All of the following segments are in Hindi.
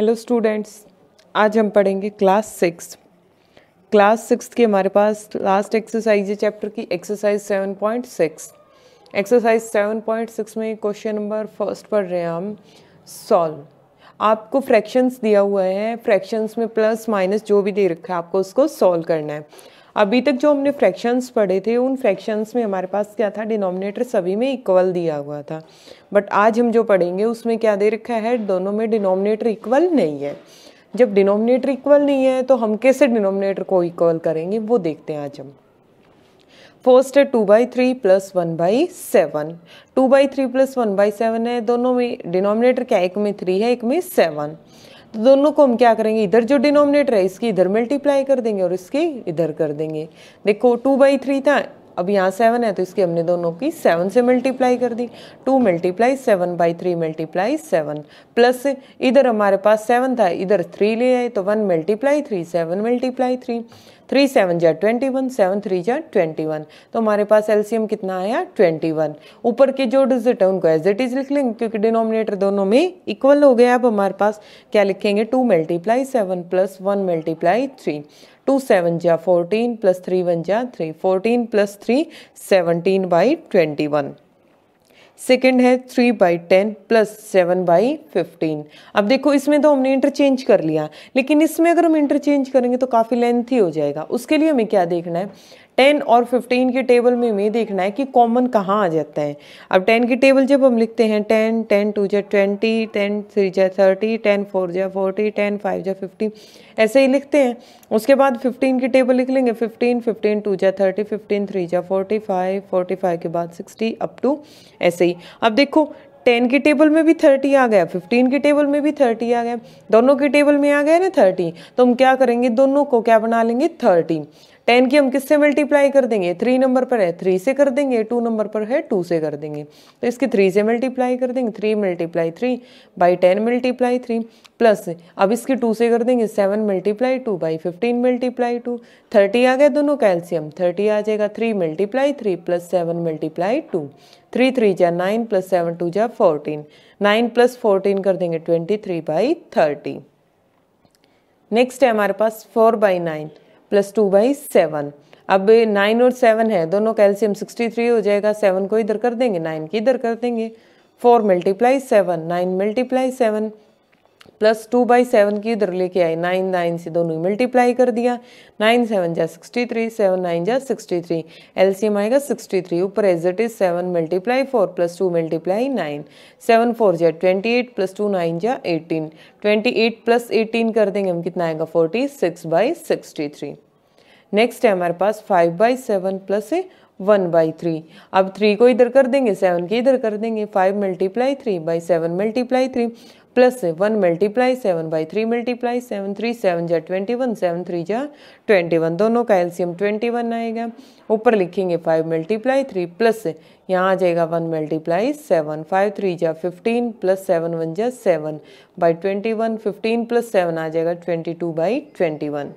हेलो स्टूडेंट्स आज हम पढ़ेंगे क्लास सिक्स क्लास सिक्स की हमारे पास लास्ट एक्सरसाइज है चैप्टर की exercise seven point six exercise seven point six में क्वेश्चन नंबर फर्स्ट पढ़ रहे हैं हम सॉल्व आपको फ्रैक्शंस दिया हुआ है फ्रैक्शंस में प्लस माइनस जो भी दे रखा है आपको उसको सॉल्व करना है अभी तक जो हमने फ्रैक्शंस पढ़े थे उन फ्रैक्शंस में हमारे पास क्या था डिनोमिनेटर सभी में इक्वल दिया हुआ था बट आज हम जो पढ़ेंगे उसमें क्या दे रखा है दोनों में डिनोमिनेटर इक्वल नहीं है जब डिनोमिनेटर इक्वल नहीं है तो हम कैसे डिनोमिनेटर को इक्वल करेंगे वो देखते हैं आज हम फर्स्ट है two by three plus one by seven two by three plus one by seven है दोनों में डिनोमिनेटर क्या एक में थ्री है एक में सेवन तो दोनों को हम क्या करेंगे इधर जो डिनोमिनेटर है इसकी इधर मल्टीप्लाई कर देंगे और इसकी इधर कर देंगे देखो टू बाई थ्री था अब यहाँ सेवन है तो इसकी हमने दोनों की सेवन से मल्टीप्लाई कर दी two multiply seven by three multiply seven plus इधर हमारे पास सेवन था इधर थ्री ले आए तो one multiply three seven multiply three three seven जा ट्वेंटी वन सेवन थ्री जा ट्वेंटी वन तो हमारे पास एलसीएम कितना आया ट्वेंटी वन ऊपर के जो डिजिट है उनको एज इट इज लिख लेंगे क्योंकि डिनोमिनेटर दोनों में इक्वल हो गया अब हमारे पास क्या लिखेंगे two multiply seven plus one multiply three two seven जा फोरटीन प्लस थ्री वन जा three fourteen plus three seventeen by twenty one second है three by ten plus seven by fifteen अब देखो इसमें तो हमने इंटरचेंज कर लिया लेकिन इसमें अगर हम इंटरचेंज करेंगे तो काफ़ी लेंथ ही हो जाएगा उसके लिए हमें क्या देखना है टेन और फिफ्टीन के टेबल में हमें देखना है कि कॉमन कहाँ आ जाता है अब टेन की टेबल जब हम लिखते हैं टेन टेन टू जै ट्वेंटी टेन थ्री जै थर्टी टेन फोर जै फोर्टी टेन फाइव जै फिफ्टी ऐसे ही लिखते हैं उसके बाद फिफ्टीन की टेबल लिख लेंगे फिफ्टीन फिफ्टीन टू जै थर्टी फिफ्टीन थ्री जै फोर्टी फाइव फोर्टी फाइव के बाद सिक्सटी अप टू ऐसे ही अब देखो टेन की टेबल में भी थर्टी आ गया फिफ्टीन की टेबल में भी थर्टी आ गया दोनों की टेबल में आ गया ना थर्टी तो हम क्या करेंगे दोनों को क्या बना लेंगे थर्टी टेन की हम किससे मल्टीप्लाई कर देंगे थ्री नंबर पर है थ्री से कर देंगे टू नंबर पर है टू से कर देंगे तो इसकी थ्री से मल्टीप्लाई कर देंगे three multiply three by ten multiply three plus अब इसके टू से कर देंगे seven multiply two by fifteen multiply two thirty आ गया दोनों कैल्शियम थर्टी आ जाएगा three multiply three plus seven multiply two three three जा नाइन प्लस सेवन टू जा फोर्टीन नाइन प्लस फोर्टीन कर देंगे twenty three by thirty next है हमारे पास four by nine plus two by seven अब नाइन और सेवन है दोनों कैल्शियम सिक्सटी थ्री हो जाएगा सेवन को इधर कर देंगे नाइन की इधर कर देंगे four multiply seven nine multiply seven plus two by seven की इधर लेके आए नाइन नाइन से दोनों ही मल्टीप्लाई कर दिया नाइन सेवन जा सिक्सटी थ्री सेवन नाइन जा सिक्सटी थ्री एलसीएम आएगा सिक्सटी थ्री ऊपर as it is seven multiply four plus two multiply nine seven four जा twenty eight plus two nine जा eighteen twenty eight plus eighteen कर देंगे हम कितना आएगा forty six by sixty three next है हमारे पास five by seven plus one by three अब थ्री को इधर कर देंगे सेवन के इधर कर देंगे five multiply three by seven multiply three plus से one multiply seven by three multiply seven three seven जा ट्वेंटी वन सेवन थ्री जा ट्वेंटी वन दोनों का एलसीएम ट्वेंटी वन आएगा ऊपर लिखेंगे फाइव मल्टीप्लाई थ्री प्लस से यहाँ आ जाएगा one multiply seven five three जा फिफ्टीन प्लस सेवन वन जा seven by twenty one fifteen plus seven आ जाएगा twenty two by twenty one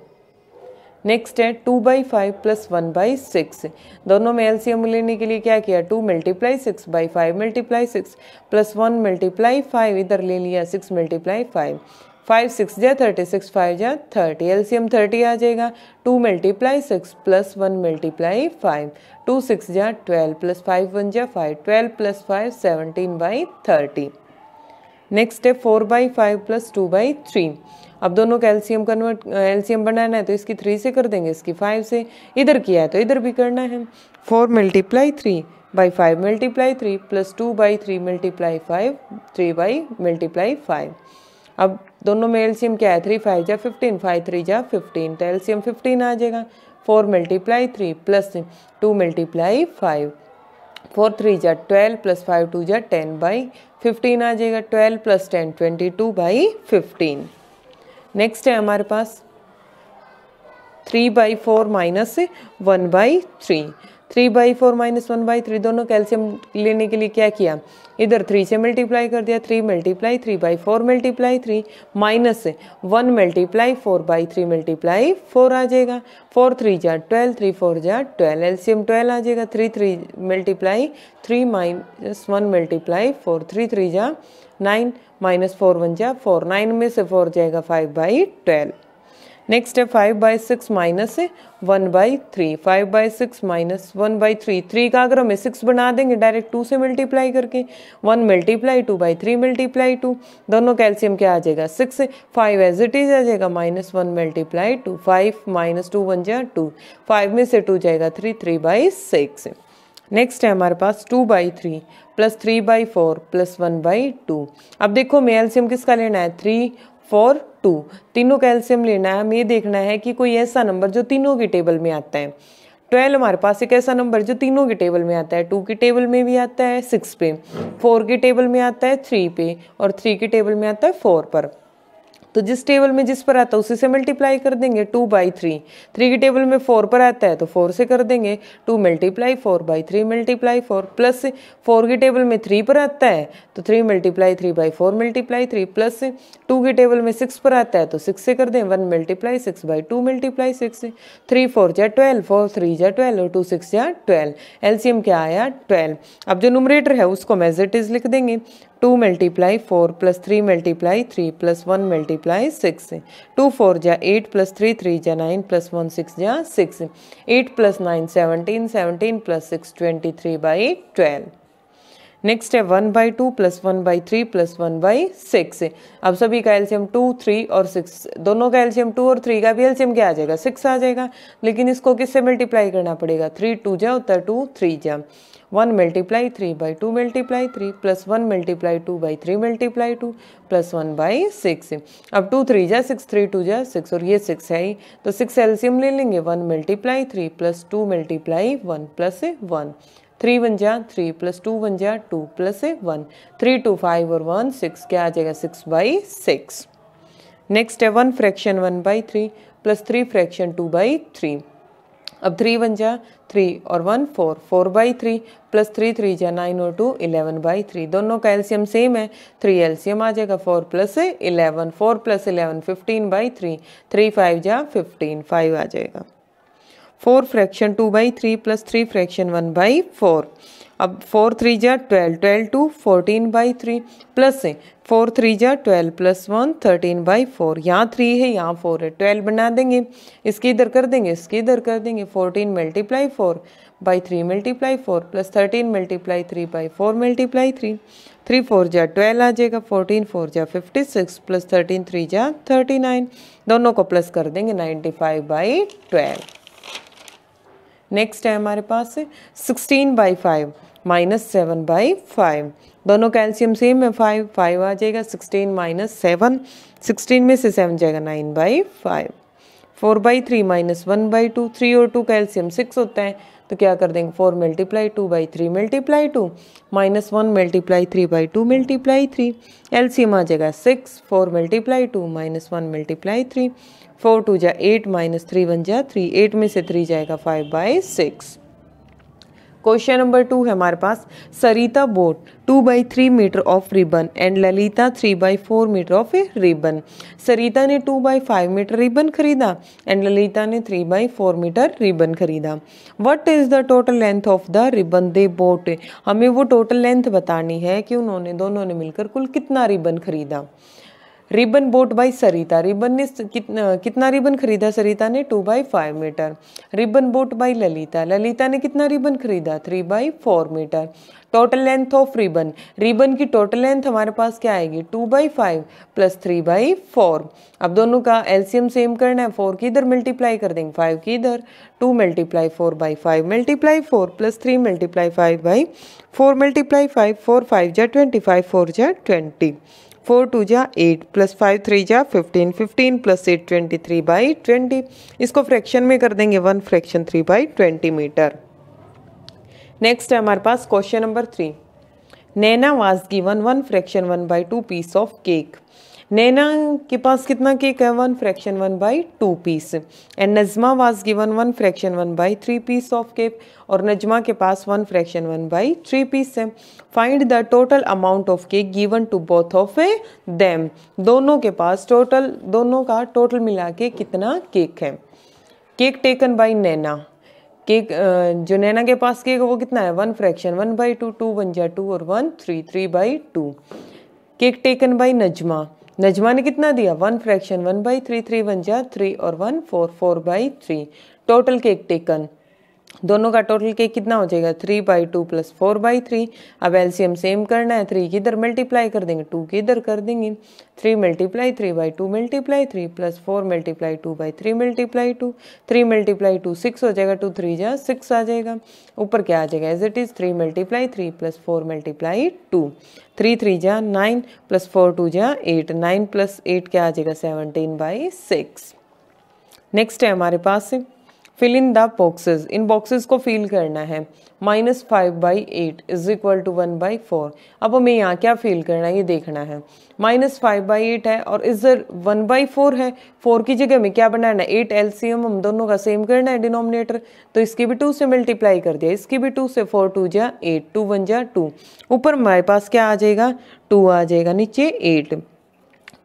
next है two by five plus one by six दोनों में एलसीएम लेने के लिए क्या किया two multiply six by five multiply six plus one multiply five इधर ले लिया six multiply five five six जै थर्टी सिक्स फाइव जा thirty L C M thirty आ जाएगा two multiply six plus one multiply five two six जा ट्वेल्व प्लस फाइव वन जा five twelve plus five seventeen by thirty next है four by five plus two by three अब दोनों का एल्सीयम कन्वर्ट एल्सीयम बनाना है तो इसकी थ्री से कर देंगे इसकी फाइव से इधर किया है तो इधर भी करना है four multiply three by five multiply three plus two by three multiply five three by multiply five अब दोनों में एल्सीयम क्या है थ्री फाइव जा फिफ्टीन फाइव थ्री जा फिफ्टीन तो एल्सीयम फिफ्टीन आ जाएगा four multiply three plus two multiply five four three जै ट्वेल्व प्लस फाइव टू जै टेन बाई फिफ्टीन आ जाएगा twelve plus ten twenty two by fifteen next है हमारे पास three by four minus one by three three by four minus one by three दोनों कैल्शियम लेने के लिए क्या किया इधर थ्री से मल्टीप्लाई कर दिया three multiply three by four multiply three minus से one multiply four by three multiply four आ जाएगा फोर थ्री जा ट्वेल्व थ्री फोर जा ट्वेल्व एल्सियम ट्वेल्व आ जाएगा three three multiply three minus one multiply four three three जा नाइन माइनस फोर वन जा फोर नाइन में से फोर जाएगा फाइव बाई ट्वेल्व नेक्स्ट है five by six minus one by three five by six minus one by three three का अगर हमें सिक्स बना देंगे डायरेक्ट टू से मल्टीप्लाई करके one multiply two by three multiply two दोनों कैल्शियम क्या आ जाएगा six five as it is आ जाएगा minus one multiply two five minus two one जा टू फाइव में से टू जाएगा three three by six next है हमारे पास two by three plus three by four plus one by two अब देखो हमें एल्सियम किसका लेना है थ्री फॉर टू तीनों का एल्सियम लेना है हमें ये देखना है कि कोई ऐसा नंबर जो तीनों की टेबल में आता है ट्वेल्व हमारे पास एक ऐसा नंबर जो तीनों की टेबल में आता है टू की टेबल में भी आता है सिक्स पे फोर की टेबल में आता है थ्री पे और थ्री की टेबल में आता है फोर पर तो जिस टेबल में जिस पर आता है उसी से मल्टीप्लाई कर देंगे टू बाई थ्री थ्री के टेबल में फोर पर आता है तो फोर से कर देंगे two multiply four by three multiply four plus four की टेबल में थ्री पर आता है तो three multiply three by four multiply three plus two की टेबल में सिक्स पर आता है तो सिक्स से कर दें one multiply six by two multiply six three four जा ट्वेल्व फोर थ्री जा ट्वेल्व और टू सिक्स या ट्वेल्व एम क्या आया ट्वेल्व अब जो नुमरेटर है उसको मेजेटिज लिख देंगे two multiply four plus three multiply three plus one multiply six two four जा एट प्लस थ्री थ्री जा नाइन प्लस वन सिक्स जा six eight plus nine seventeen seventeen plus six twenty three by twelve next है one by two plus one by three plus one by six अब सभी का एल्शियम टू थ्री और सिक्स दोनों का एल्शियम टू और थ्री का भी एल्शियम क्या आ जाएगा सिक्स आ जाएगा लेकिन इसको किससे मल्टीप्लाई करना पड़ेगा थ्री टू जा उत्तर टू थ्री जा one multiply three by two multiply three plus one multiply two by three multiply two plus one by six अब टू थ्री जा सिक्स थ्री टू जा सिक्स और ये सिक्स है ही तो सिक्स एल्सियम ले लेंगे one multiply three plus two multiply one plus one three one जा थ्री प्लस टू वन जा two plus one three two five और वन सिक्स क्या आ जाएगा सिक्स बाई सिक्स नेक्स्ट है one fraction one by three plus three fraction two by three अब थ्री वन जा थ्री और one four four by three plus three three जा नाइन और टू इलेवन बाई थ्री दोनों का एल्सियम सेम है थ्री एल्सियम आ जाएगा four plus eleven four plus eleven fifteen by three three five जा फिफ्टीन फाइव आ जाएगा four fraction two by three plus three fraction one by four अब फोर थ्री जा twelve twelve two fourteen by three plus है फोर थ्री जा twelve plus one thirteen by four यहाँ थ्री है यहाँ फोर है ट्वेल्व बना देंगे इसकी इधर कर देंगे इसकी इधर कर देंगे fourteen multiply four by three multiply four plus thirteen multiply three by four multiply three three four जा ट्वेल्व आ जाएगा फोर्टीन फोर जा fifty six plus thirteen three जा थर्टी नाइन दोनों को प्लस कर देंगे ninety five by twelve next है हमारे पास sixteen by five minus seven by five दोनों कैल्शियम सेम है फाइव फाइव आ जाएगा सिक्सटीन माइनस सेवन सिक्सटीन में से सेवन जाएगा nine by five four by three minus one by two three और टू कैल्शियम सिक्स होता है तो क्या कर देंगे four multiply two by three multiply two minus one multiply three by two multiply three LCM आ जाएगा six four multiply two minus one multiply three four two जा एट माइनस थ्री वन जा थ्री एट में से थ्री जाएगा five by six question number two है हमारे पास Sarita bought two by three metre of ribbon and Lalita three by four metre of ribbon Sarita ने two by five metre ribbon खरीदा एंड ललिता ने three by four metre ribbon खरीदा what is the total length of the ribbon they bought हमें वो टोटल लेंथ बतानी है कि उन्होंने दोनों ने मिलकर कुल कितना रिबन खरीदा ribbon bought by Sarita ribbon ने कितना रिबन खरीदा सरिता ने two by five metre ribbon bought by Lalita Lalita ने कितना रिबन खरीदा three by four metre total length of ribbon ribbon की टोटल लेंथ हमारे पास क्या आएगी two by five plus three by four अब दोनों का एल्सियम सेम करना है फोर की इधर मल्टीप्लाई कर देंगे फाइव की इधर two multiply four by five multiply four plus three multiply five by four multiply five four five जै ट्वेंटी फाइव फोर जै ट्वेंटी फोर टू जा एट प्लस फाइव थ्री जा fifteen fifteen plus eight twenty three by twenty इसको फ्रैक्शन में कर देंगे one fraction three by twenty metre next है हमारे पास question number three Naina was given one fraction one by two piece of cake Naina के पास कितना केक है one fraction one by two piece and Najma was given one fraction one by three piece of cake और नजमा के पास one fraction one by three piece है find the total amount of cake given to both of a them दोनों के पास टोटल दोनों का टोटल मिला के कितना केक है cake taken by Naina cake जो नैना के पास केक है वो कितना है one fraction one by two two one जा टू और one three three by two cake taken by Najma Najma ने कितना दिया one fraction one by three three one जा थ्री और one four four by three total cake taken दोनों का टोटल के कितना हो जाएगा three by two plus four by three अब एलसीएम सेम करना है थ्री किधर मल्टीप्लाई कर देंगे टू किधर कर देंगे three multiply three by two multiply three plus four multiply two by three multiply two three multiply two six हो जाएगा टू थ्री जा सिक्स आ जाएगा ऊपर क्या आ जाएगा as it is three multiply three plus four multiply two three three जा नाइन प्लस फोर टू जा एट नाइन प्लस एट क्या आ जाएगा सेवनटीन बाई सिक्स नेक्स्ट है हमारे पास फिल इन द बॉक्सेज इन बॉक्सेज को फिल करना है minus five by eight is equal to one by four अब हमें यहाँ क्या फिल करना है ये देखना है माइनस फाइव बाई एट है और इधर वन बाई फोर है फोर की जगह में क्या बनाना है एट एलसीएम हम दोनों का सेम करना है डिनोमिनेटर तो इसकी भी टू से मल्टीप्लाई कर दिया इसकी भी टू से फोर टू जा एट टू वन जा टू ऊपर हमारे पास क्या आ जाएगा टू आ जाएगा नीचे एट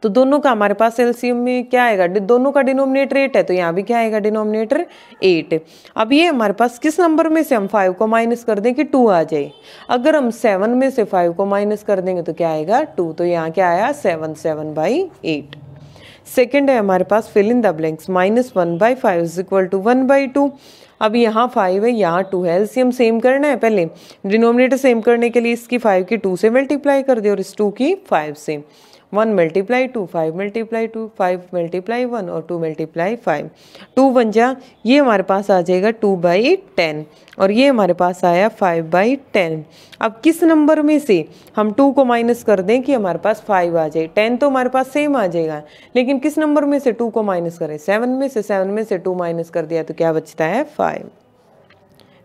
तो दोनों का हमारे पास एल्सियम में क्या आएगा दोनों का डिनोमिनेटर एट है तो यहाँ भी क्या आएगा डिनोमिनेटर एट अब ये हमारे पास किस नंबर में से हम फाइव को माइनस कर दें कि टू आ जाए अगर हम सेवन में से फाइव को माइनस कर देंगे तो क्या आएगा टू तो यहाँ क्या आया seven seven by eight second है हमारे पास fill in the blanks minus one by five is equal to one by two अब यहाँ फाइव है यहाँ टू है एलसीएम सेम करना है पहले डिनोमिनेटर सेम करने के लिए इसकी फाइव की टू से मल्टीप्लाई कर दे और इस टू की फाइव से one multiply two five multiply two five multiply one और two multiply five two one जा ये हमारे पास आ जाएगा टू बाई टेन और ये हमारे पास आया फाइव बाई टेन अब किस नंबर में से हम टू को माइनस कर दें कि हमारे पास फाइव आ जाए टेन तो हमारे पास सेम आ जाएगा लेकिन किस नंबर में से टू को माइनस करें सेवन में से सेवन में से टू माइनस कर दिया तो क्या बचता है फाइव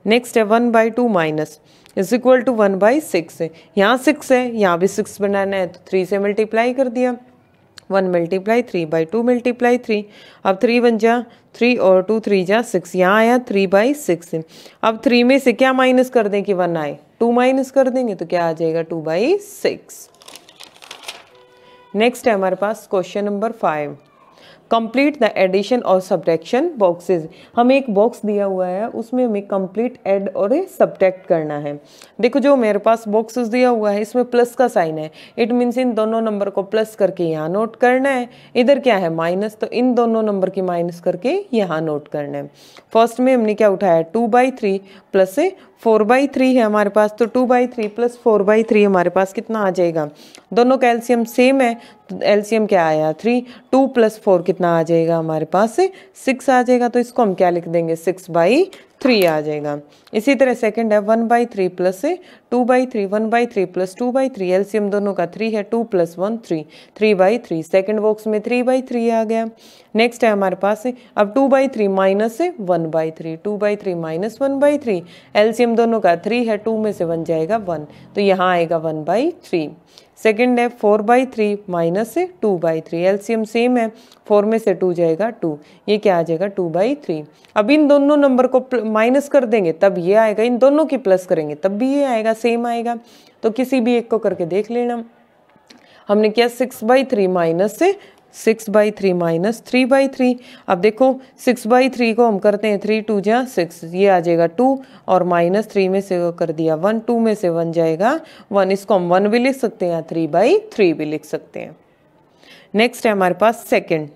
नेक्स्ट है one by two minus is equal to one by six है यहाँ सिक्स है यहाँ भी सिक्स बनाना है तो थ्री से मल्टीप्लाई कर दिया one multiply three by two multiply three अब थ्री बन जा थ्री और टू थ्री जा सिक्स यहाँ आया थ्री बाई सिक्स अब थ्री में से क्या माइनस कर दें कि वन आए टू माइनस कर देंगे तो क्या आ जाएगा टू बाई सिक्स नेक्स्ट है हमारे पास question number five complete the addition और सब्ट्रैक्शन बॉक्सेस हमें एक बॉक्स दिया हुआ है उसमें हमें कंप्लीट एड और सब्ट्रैक्ट करना है देखो जो मेरे पास बॉक्सेस दिया हुआ है इसमें प्लस का साइन है इट मीन्स इन दोनों नंबर को प्लस करके यहाँ नोट करना है इधर क्या है माइनस तो इन दोनों नंबर की माइनस करके यहाँ नोट करना है फर्स्ट में हमने क्या उठाया two by three plus four by three है हमारे पास तो two by three plus four by three हमारे पास कितना आ जाएगा दोनों का एल्शियम सेम है तो एल्शियम क्या आया थ्री टू प्लस फोर कितना आ जाएगा हमारे पास सिक्स आ जाएगा तो इसको हम क्या लिख देंगे सिक्स बाई थ्री आ जाएगा इसी तरह सेकंड है one by three plus two by three one by three plus two by three LCM दोनों का थ्री है two plus one three three by three second box में थ्री बाई थ्री आ गया नेक्स्ट है हमारे पास अब two by three minus one by three two by three minus one by three LCM दोनों का थ्री है टू में से बन जाएगा वन तो यहाँ आएगा वन बाई थ्री सेकेंड है फोर बाई थ्री माइनस से two by three LCM same है फोर में से टू जाएगा टू ये क्या आ जाएगा टू बाई थ्री अब इन दोनों नंबर को माइनस कर देंगे तब ये आएगा इन दोनों की प्लस करेंगे तब भी ये आएगा सेम आएगा तो किसी भी एक को करके देख लेना हमने किया सिक्स बाई थ्री माइनस से six by three minus three by three अब देखो सिक्स बाई थ्री को हम करते हैं थ्री टू जहाँ सिक्स ये आ जाएगा टू और माइनस थ्री में से कर दिया वन टू में से वन जाएगा वन इसको हम वन भी लिख सकते हैं थ्री बाई थ्री भी लिख सकते हैं नेक्स्ट है हमारे पास second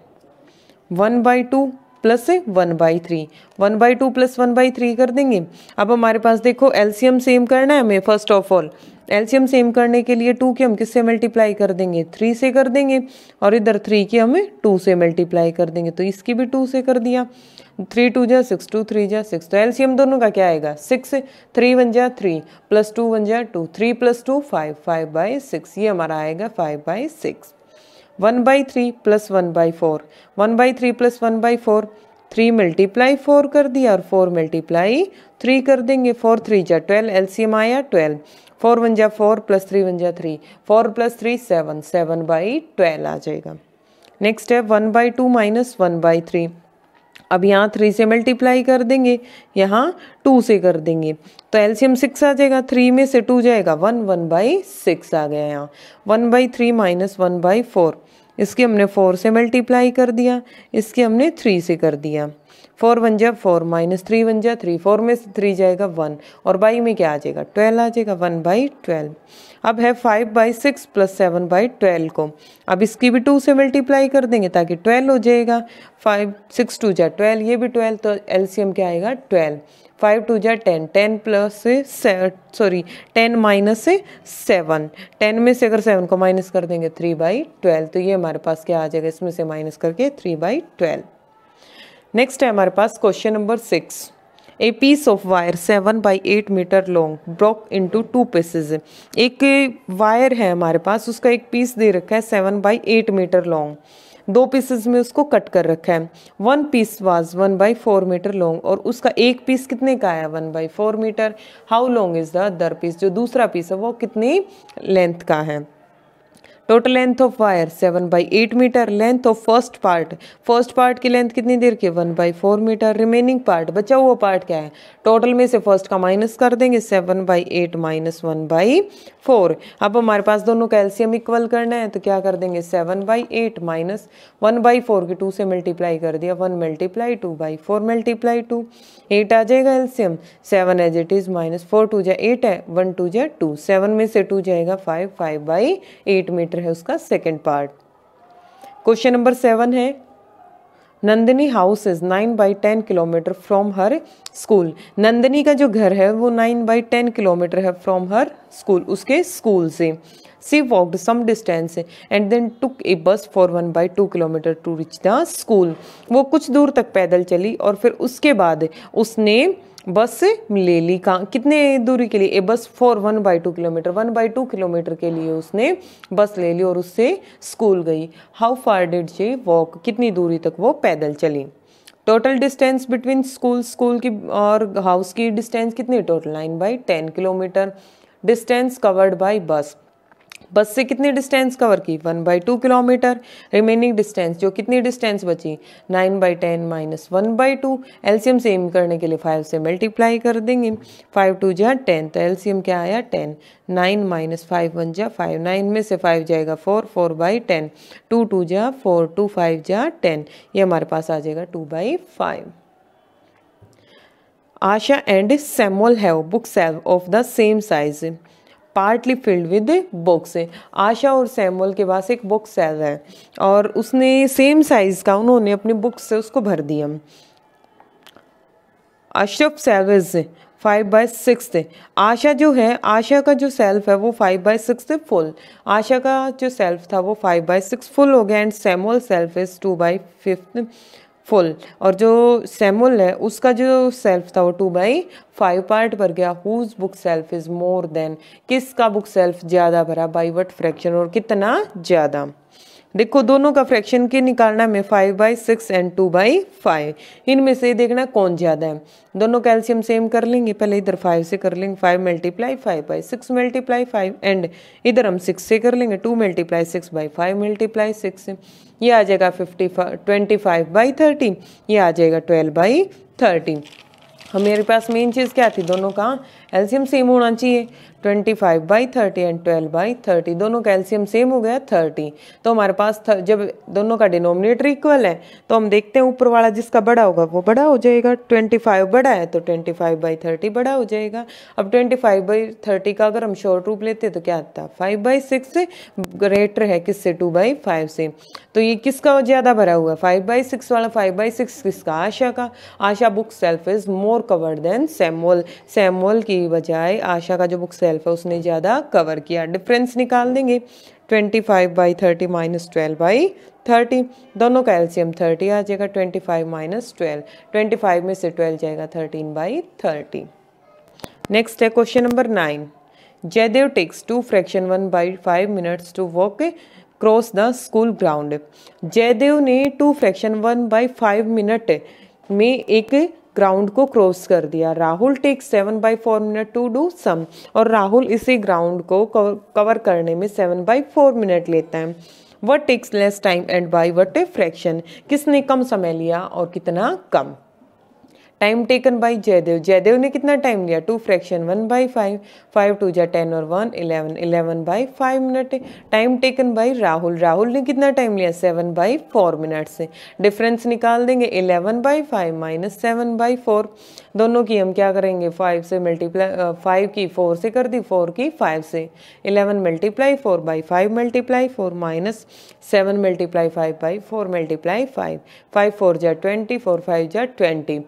one by two plus से one by three one by two plus one by three कर देंगे अब हमारे पास देखो एलसीएम सेम करना है हमें first of all LCM same करने के लिए टू की हम किससे मल्टीप्लाई कर देंगे थ्री से कर देंगे और इधर थ्री की हमें टू से मल्टीप्लाई कर देंगे तो इसकी भी टू से कर दिया थ्री टू जा सिक्स टू थ्री जा सिक्स तो एलसीएम दोनों का क्या आएगा सिक्स थ्री वन जा थ्री प्लस टू वन जा two three plus two five five by six ये हमारा आएगा five by six one by three plus one by four one by three plus one by four three multiply four कर दिया और फोर मल्टीप्लाई थ्री कर देंगे फोर थ्री जा ट्वेल्व एम आया ट्वेल्व फोर वन जा फोर प्लस थ्री वन जा three four plus three seven seven by twelve आ जाएगा नेक्स्ट है one by two minus one by three अब यहाँ थ्री से मल्टीप्लाई कर देंगे यहाँ टू से कर देंगे तो एलसीएम सिक्स आ जाएगा थ्री में से टू जाएगा वन वन बाई सिक्स आ गया यहाँ one by three minus one by four इसके हमने फोर से मल्टीप्लाई कर दिया इसके हमने थ्री से कर दिया फोर वन जा फोर माइनस थ्री वन जा थ्री फोर में से थ्री जाएगा वन और बाई में क्या आ जाएगा ट्वेल्व आ जाएगा वन बाई ट्वेल्व अब है five by six plus seven by twelve को अब इसकी भी टू से मल्टीप्लाई कर देंगे ताकि ट्वेल्व हो जाएगा फाइव सिक्स टू जा ट्वेल्व ये भी ट्वेल्व तो एलसीएम क्या आएगा ट्वेल्व फाइव टू जै टेन टेन प्लस से सॉरी टेन माइनस से सेवन टेन में से अगर सेवन को माइनस कर देंगे थ्री बाई ट्वेल्व तो ये हमारे पास क्या आ जाएगा इसमें से माइनस करके थ्री बाई ट्वेल्व नेक्स्ट है हमारे पास question number six a piece of wire seven by eight metre long broke to two pieces एक वायर है हमारे पास उसका एक पीस दे रखा है seven by eight metre long दो पीसेस में उसको कट कर रखा है one piece was one by four metre long और उसका एक पीस कितने का आया one by four metre how long is the other piece जो दूसरा पीस है वो कितनी लेंथ का है total length of wire seven by eight metre length of first part first part की लेंथ कितनी देर की one by four metre remaining part बचा हुआ पार्ट क्या है टोटल में से फर्स्ट का माइनस कर देंगे seven by eight minus one by four अब हमारे पास दोनों कैल्शियम इक्वल करना है तो क्या कर देंगे seven by eight minus one by four के टू से मल्टीप्लाई कर दिया one multiply two by four multiply two eight आ जाएगा LCM seven as it is minus four two जै एट है वन टू जै टू सेवन में से टू जाएगा five five by eight metre है उसका second part question number seven है Nandini house is nine by ten kilometre from her school Nandini का जो घर है वो नाइन बाई टेन किलोमीटर है फ्रॉम हर स्कूल उसके स्कूल से she walked some distance and then took a bus for one by two kilometre to reach the school वो कुछ दूर तक पैदल चली और फिर उसके बाद उसने बस से ली कहाँ कितने दूरी के लिए a bus for one by two kilometre one by two kilometre के लिए उसने बस ले ली और उससे स्कूल गई how far did she walk कितनी दूरी तक वो पैदल चली total distance between school school की और हाउस की डिस्टेंस कितनी total nine by ten kilometre distance covered by bus bus से कितनी डिस्टेंस कवर की one by two kilometre remaining distance जो कितनी डिस्टेंस बची nine by ten minus one by two LCM same करने के लिए फाइव से मल्टीप्लाई कर देंगे फाइव टू जहाँ टेन तो एल्सियम क्या आया ten nine minus five one जा फाइव नाइन में से फाइव जाएगा four four by ten two two जा फोर टू फाइव जा टेन ये हमारे पास आ जाएगा two by five Asha and Samuel have book shelves of the same size partly filled with books Asha और सैमुअल के पास एक बॉक्स सैल है और उसने सेम साइज़ का उन्होंने अपनी बुक्स से उसको भर दिया अशरफ सेवेज फाइव बाय सिक्स आशा जो है आशा का जो सेल्फ है वो five by six full Asha का जो सेल्फ था वो फाइव बाय सिक्स फुल हो गया and Samuel shelf is two by fifth full और जो सेमुल है उसका जो सेल्फ था वो टू बाई फाइव पार्ट भर गया whose book shelf is more than किसका बुक सेल्फ ज़्यादा भरा बाई वट फ्रैक्शन और कितना ज़्यादा देखो दोनों का फ्रैक्शन के निकालना में five by six and two by five इनमें से देखना कौन ज़्यादा है दोनों कैल्शियम सेम कर लेंगे पहले इधर फाइव से कर लेंगे five multiply five by six multiply five and इधर हम सिक्स से कर लेंगे two multiply six by five multiply six ये आ जाएगा fifty five twenty five by thirty ये आ जाएगा ट्वेल्व बाई थर्टी हमारे पास मेन चीज़ क्या थी दोनों का एल्शियम सेम होना चाहिए twenty five by thirty and twelve by thirty दोनों का एल्शियम सेम हो गया थर्टी तो हमारे पास जब दोनों का डिनोमिनेटर इक्वल है तो हम देखते हैं ऊपर वाला जिसका बड़ा होगा वो बड़ा हो जाएगा ट्वेंटी फाइव बड़ा है तो ट्वेंटी फाइव बाई थर्टी बड़ा हो जाएगा अब ट्वेंटी फाइव बाई थर्टी का अगर हम शॉर्ट रूप लेते तो क्या आता है फाइव बाई सिक्स ग्रेटर है किससे टू बाई फाइव से तो ये किसका ज़्यादा भरा हुआ है फाइव बाई सिक्स वाला फाइव बाई सिक्स किसका आशा का Asha book shelf is more covered than Samuel Samuel की की बजाय आशा का जो बुक सेल्फ है उसने ज़्यादा कवर किया डिफरेंस निकाल देंगे 25 five by thirty minus twelve by thirty दोनों का एल्सियम 30 आ जाएगा 25 फाइव माइनस ट्वेल्व ट्वेंटी में से 12 जाएगा 13 बाई थर्टी नेक्स्ट है question number nine Jaidev takes two fraction one by five minutes to walk cross the school ground Jaidev ने two fraction one by five minute में एक ग्राउंड को क्रॉस कर दिया Rahul take seven by four minute to do sum और राहुल इसी ग्राउंड को कवर करने में सेवन बाई फोर मिनट लेता है what takes less time and by what a fraction किसने कम समय लिया और कितना कम time taken by Jaidev Jaidev ने कितना टाइम लिया two fraction one by five five two जा टेन और one eleven eleven by five minute time taken by Rahul Rahul ने कितना टाइम लिया सेवन बाई फोर मिनट से डिफरेंस निकाल देंगे eleven by five minus seven by four दोनों की हम क्या करेंगे फाइव से मल्टीप्लाई फाइव uh, की फोर से कर दी फोर की फाइव से eleven multiply four by five multiply four minus seven multiply five by four multiply five five four जा ट्वेंटी फोर फाइव जा ट्वेंटी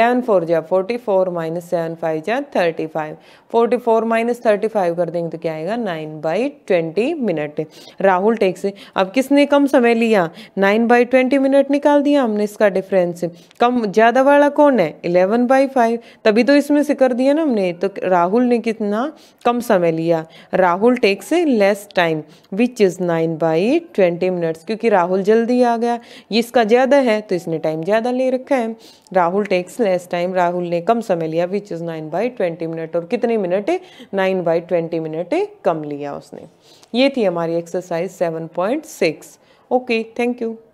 इलेवन फोर जा forty four minus seven five जा thirty five forty four minus thirty five कर देंगे तो क्या आएगा nine by twenty minute Rahul takes अब किसने कम समय लिया नाइन बाई ट्वेंटी मिनट निकाल दिया हमने इसका डिफरेंस कम ज़्यादा वाला कौन है इलेवन बाई फाइव तभी तो इसमें से कर दिया ना हमने तो राहुल ने कितना कम समय लिया Rahul takes less time which is nine by twenty minutes क्योंकि राहुल जल्दी आ गया ये इसका ज़्यादा है तो इसने टाइम ज़्यादा ले रखा है राहुल टेक्स लेस है इस टाइम राहुल ने कम समय लिया which is nine by twenty minute और कितने minute nine by twenty minute कम लिया उसने ये थी हमारी exercise seven point six okay thank you